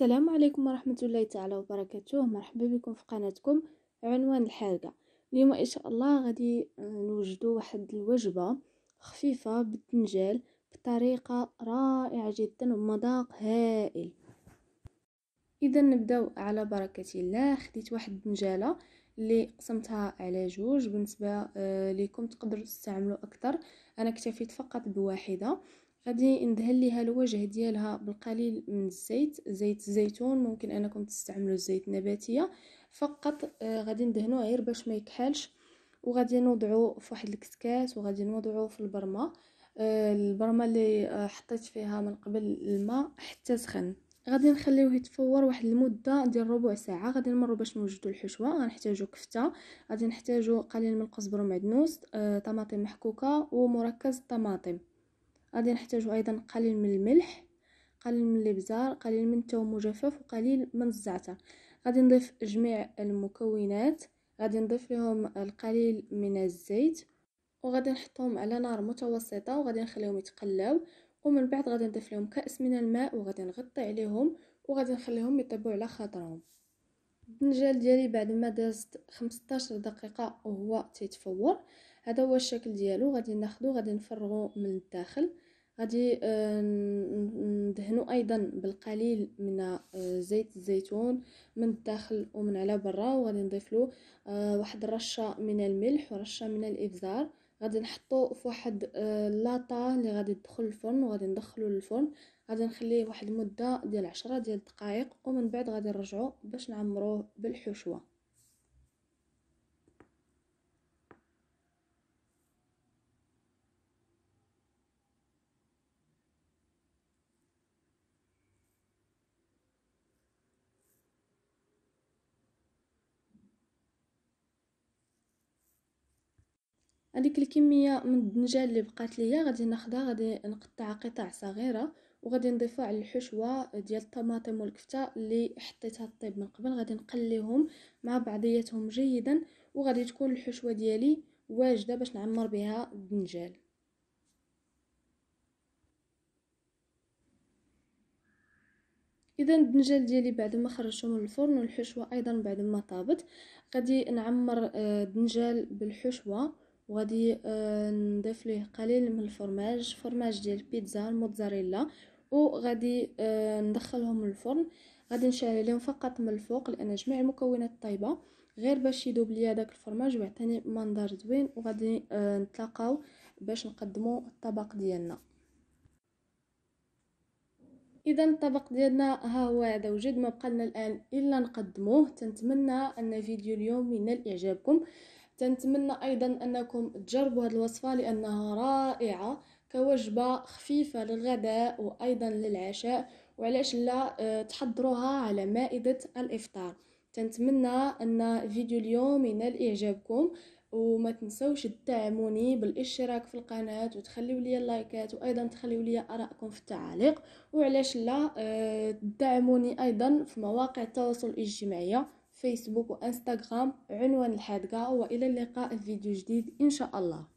السلام عليكم ورحمة الله تعالى وبركاته مرحبا بكم في قناتكم عنوان الحلقة اليوم إن شاء الله غادي آه، نوجدوا واحد الوجبة خفيفة بالدنجال بطريقة رائعة جدا ومذاق هائل إذا نبداو على بركة الله خديت واحد الدنجالة اللي قسمتها على جوج بالنسبة آه، لكم تقدروا تستعملوا أكثر أنا اكتفيت فقط بواحدة غادي ندهن ليها الوجه ديالها بالقليل من الزيت زيت الزيتون ممكن انكم تستعملوا الزيت النباتيه فقط آه، غادي ندهنوه غير باش ما يكحلش وغادي نوضعو في واحد الكسكاس وغادي نوضعو في البرمه آه، البرمه اللي آه، حطيت فيها من قبل الماء حتى سخن غادي نخليوه يتفور واحد المده ديال ربع ساعه غادي نمروا باش نوجدو الحشوه غنحتاجو كفته غادي نحتاجو قليل من القزبر ومعدنوس طماطم محكوكه ومركز الطماطم غادي نحتاجو ايضا قليل من الملح قليل من الابزار قليل من الثوم مجفف وقليل من الزعتر غادي نضيف جميع المكونات غادي نضيف لهم القليل من الزيت وغادي نحطهم على نار متوسطه وغادي نخليهم يتقلاو ومن بعد غادي نضيف لهم كاس من الماء وغادي نغطي عليهم وغادي نخليهم يطيبوا على خاطرهم الدنجال ديالي بعد ما دازت 15 دقيقه وهو تيتفور هذا هو الشكل ديالو غادي ناخدو غادي نفرغو من الداخل غادي آه، ندهنو ايضا بالقليل من آه، زيت الزيتون من الداخل ومن على برا وغادي نضيف له آه، واحد الرشه من الملح ورشه من الابزار غادي نحطو في واحد اللاطه اللي غادي تدخل الفرن وغادي ندخلو للفرن غادي نخليه واحد المده ديال عشرة ديال الدقائق ومن بعد غادي نرجعو باش نعمروه بالحشوه هذيك الكميه من الدنجال اللي بقات ليا غادي ناخدها غادي نقطعها قطع صغيره وغادي نضيفها على الحشوه ديال الطماطم والكفته اللي حطيتها طيب من قبل غادي نقليهم مع بعضياتهم جيدا وغادي تكون الحشوه ديالي واجده باش نعمر بها الدنجال اذا الدنجال ديالي بعد ما خرجته من الفرن والحشوه ايضا بعد ما طابت غادي نعمر آه، الدنجال بالحشوه وغادي آه، نضيف ليه قليل من الفرماج فرماج ديال البيتزا الموتزاريلا وغادي آه، ندخلهم الفرن غادي نشعل عليهم فقط من الفوق لان جميع المكونات طايبه غير باش يذوب ليا داك الفرماج ويعطيني منظر زوين وغادي آه، نتلاقاو باش نقدمو الطبق ديالنا اذا الطبق ديالنا ها هو هذا وجد ما بقى لنا الان الا نقدموه تنتمنى ان فيديو اليوم ينال اعجابكم تنتمنى أيضا أنكم تجربوا هذه الوصفة لأنها رائعة كوجبة خفيفة للغداء وأيضا للعشاء وعلاش لا آه، تحضروها على مائدة الإفطار تنتمنى أن فيديو اليوم ينال إعجابكم وما تنسوش تدعموني بالاشتراك في القناة وتخليوا لي اللايكات وايضا تخليوا لي ارائكم في التعاليق وعلاش لا آه، تدعموني ايضا في مواقع التواصل الاجتماعي فيسبوك وانستغرام عنوان الحادقه والى اللقاء في فيديو جديد ان شاء الله